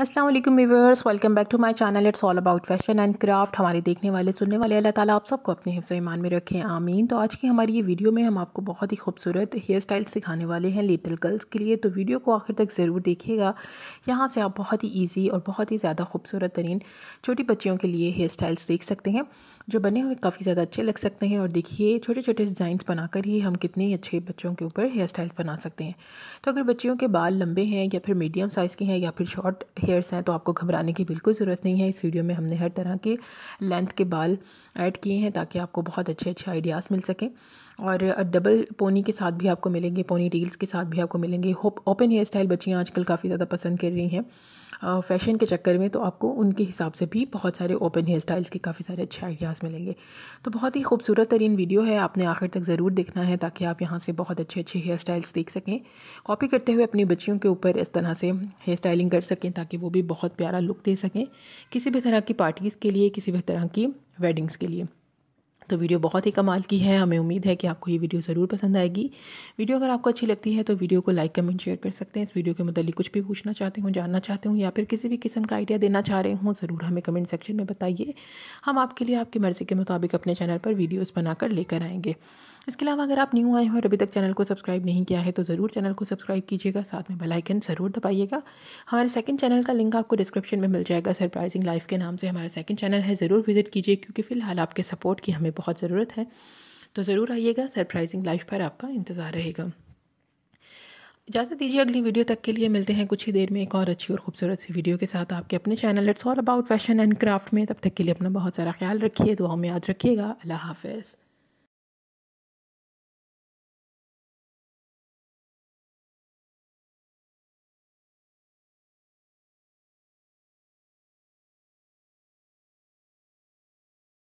अस्सलाम वालेकुम viewers welcome back to my channel it's all about fashion and craft हमारे देखने वाले सुनने वाले अल्लाह ताला आप सबको अपने हिफ्स ईमान में रखें आमीन तो आज की हमारी ये वीडियो में हम आपको बहुत ही खूबसूरत हेयर स्टाइल सिखाने वाले हैं लिटिल गर्ल्स के लिए तो वीडियो को आखिर तक ज़रूर देखिएगा यहाँ से आप बहुत ही ईजी और बहुत ही ज़्यादा खूबसूरत तरीन छोटी बच्चियों के लिए हेयर स्टाइल्स देख सकते हैं जो बने हुए काफ़ी ज़्यादा अच्छे लग सकते हैं और देखिए छोटे छोटे डिज़ाइंस बनाकर ही हम कितने अच्छे बच्चों के ऊपर हेयर स्टाइल बना सकते हैं तो अगर बच्चियों के बाल लंबे हैं या फिर मीडियम साइज़ के हैं या फिर शॉर्ट हेयर्स हैं तो आपको घबराने की बिल्कुल ज़रूरत नहीं है इस वीडियो में हमने हर तरह के लेंथ के बाल ऐड किए हैं ताकि आपको बहुत अच्छे अच्छे आइडियाज़ मिल सकें और डबल पोनी के साथ भी आपको मिलेंगे पोनी टील्स के साथ भी आपको मिलेंगे ओपन हेयर स्टाइल बच्चियाँ आजकल काफ़ी ज़्यादा पसंद कर रही हैं फैशन के चक्कर में तो आपको उनके हिसाब से भी बहुत सारे ओपन हेयर स्टाइल्स के काफ़ी सारे अच्छे आइडियाज़ मिलेंगे तो बहुत ही खूबसूरत तरीन वीडियो है आपने आखिर तक ज़रूर देखना है ताकि आप यहाँ से बहुत अच्छे अच्छे हेयर स्टाइल्स देख सकें कॉपी करते हुए अपनी बच्चियों के ऊपर इस तरह से हेयर स्टाइलिंग कर सकें ताकि वो भी बहुत प्यारा लुक दे सकें किसी भी तरह की पार्टीज़ के लिए किसी भी तरह की वेडिंग्स के लिए तो वीडियो बहुत ही कमाल की है हमें उम्मीद है कि आपको ये वीडियो ज़रूर पसंद आएगी वीडियो अगर आपको अच्छी लगती है तो वीडियो को लाइक कमेंट शेयर कर सकते हैं इस वीडियो के मतलब कुछ भी पूछना चाहते हो जानना चाहते हो या फिर किसी भी किस्म का आइडिया देना चाह रहे हो ज़रूर हमें कमेंट सेक्शन में बताइए हम आपके लिए आपकी मर्ज़ी के मुताबिक अपने चैनल पर वीडियोज़ बनाकर लेकर आएंगे इसके अलावा अगर आप न्यू आए हो और अभी तक चैनल को सब्सक्राइब नहीं किया है तो ज़रूर चैनल को सब्सक्राइब कीजिएगा साथ में बेलाइकन ज़रूर दबाइएगा हमारे सेकंड चैनल का लिंक आपको डिस्क्रिप्शन में मिल जाएगा सरप्राइजिंग लाइफ के नाम से हमारा सेकंड चैनल है ज़रूर विजिट कीजिए क्योंकि फ़िलहाल आपके सपोर्ट की हमें हमें बहुत ज़रूरत है तो ज़रूर आइएगा सरप्राइजिंग लाइफ पर आपका इंतज़ार रहेगा इजाज़त दीजिए अगली वीडियो तक के लिए मिलते हैं कुछ ही देर में एक और अच्छी और खूबसूरत सी वीडियो के साथ आपके अपने channel it's all about fashion and craft में तब तक के लिए अपना बहुत सारा ख्याल रखिए दुआ में याद रखिएगा अल्लाह हाफिज़